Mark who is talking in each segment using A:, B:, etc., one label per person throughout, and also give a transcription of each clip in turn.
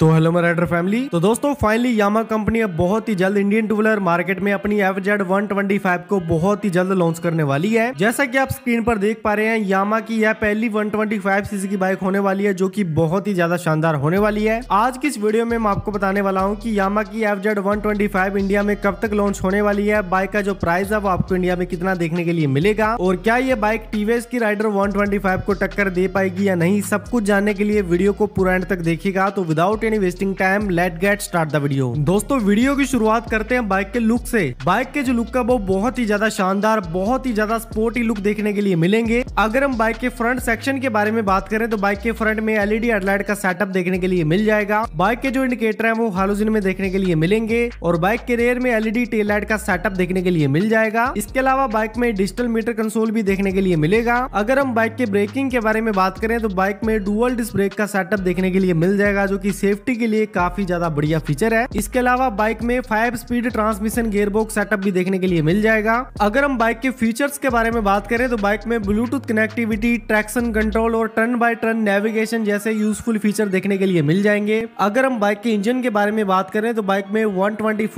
A: तो hello मराइडर family तो दोस्तों फाइनली यामा कंपनी अब बहुत ही जल्द इंडियन टू व्हीलर मार्केट में अपनी F Z one twenty five को बहुत ही जल्द लॉन्च करने वाली है जैसा कि आप स्क्रीन पर देख पा रहे हैं यामा की यह पहली वन ट्वेंटी फाइव सीसी की बाइक होने वाली है जो कि बहुत ही ज्यादा शानदार होने वाली है आज की इस वीडियो में मैं आपको बताने वाला हूँ की यामा की F Z one twenty five India में कब तक लॉन्च होने वाली है बाइक का जो प्राइस है वो आपको इंडिया में कितना देखने के लिए मिलेगा और क्या ये बाइक टीवीएस की राइडर वन ट्वेंटी फाइव को टक्कर दे पाएगी या नहीं सब कुछ जानने के लिए वीडियो को पूरा एंड तक देखेगा तो without any wasting time let get start the video दोस्तों वीडियो की शुरुआत करते हैं बाइक के लुक से बाइक के जो लुक का वो बहुत ही ज्यादा शानदार बहुत ही ज्यादा स्पोर्टी लुक देखने के लिए मिलेंगे अगर हम बाइक के फ्रंट सेक्शन के बारे में बात करें तो बाइक के फ्रंट में एलईडी हेडलाइट का सेटअप देखने के लिए मिल जाएगा बाइक के जो इंडिकेटर है वो हालोजिन में देखने के लिए मिलेंगे और बाइक के रेयर में एलईडी टेल लाइट का सेटअप देखने के लिए मिल जाएगा इसके अलावा बाइक में डिजिटल मीटर कंसोल भी देखने के लिए मिलेगा अगर हम बाइक के ब्रेकिंग के बारे में बात करें तो बाइक में डुअल डिस्क ब्रेक का सेटअप देखने के लिए मिल जाएगा जो की सेफ सेफ्टी के लिए काफी ज्यादा बढ़िया फीचर है इसके अलावा बाइक में five speed transmission gearbox setup भी देखने के लिए मिल जाएगा अगर हम बाइक के फीचर्स के बारे में बात करें तो बाइक में ब्लूटूथ कनेक्टिविटी ट्रैक्शन कंट्रोल और टर्न बाय टर्न नेविगेशन जैसे यूजफुल फीचर देखने के लिए मिल जाएंगे अगर हम बाइक के इंजन के बारे में बात करें तो बाइक में वन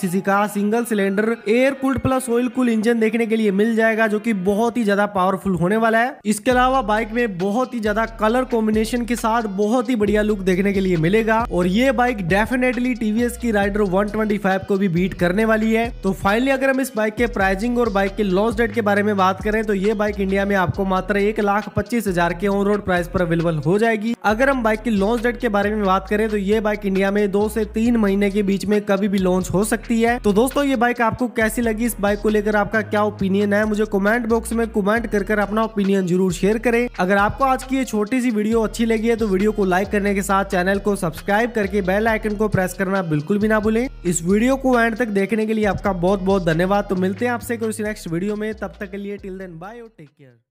A: सीसी का single cylinder air cooled plus oil cool engine देखने के लिए मिल जाएगा जो की बहुत ही ज्यादा पावरफुल होने वाला है इसके अलावा बाइक में बहुत ही ज्यादा कलर कॉम्बिनेशन के साथ बहुत ही बढ़िया लुक देखने के लिए लिए मिलेगा और ये बाइक डेफिनेटली टीवीएस की राइडर 125 को भी बीट करने वाली है तो फाइनली अगर हम इस बाइक के प्राइसिंग और बाइक के लॉन्च डेट के बारे में बात करें तो ये बाइक इंडिया में आपको मात्र एक लाख पच्चीस हजार के ऑन रोड प्राइस पर अवेलेबल हो जाएगी अगर हम बाइक की लॉन्च डेट के बारे में बात करें तो ये बाइक इंडिया में दो से तीन महीने के बीच में कभी भी लॉन्च हो सकती है तो दोस्तों ये बाइक आपको कैसी लगी इस बाइक को लेकर आपका क्या ओपिनियन है मुझे कॉमेंट बॉक्स में कॉमेंट कर कर अपना ओपिनियन जरूर शेयर करें अगर आपको आज की ये छोटी सी वीडियो अच्छी लगी है तो वीडियो को लाइक करने के साथ चैनल को सब्सक्राइब करके बेल आइकन को प्रेस करना बिल्कुल भी ना भूलें इस वीडियो को एंड तक देखने के लिए आपका बहुत बहुत धन्यवाद तो मिलते हैं आपसे नेक्स्ट वीडियो में तब तक के लिए टिल देन बाय और टेक केयर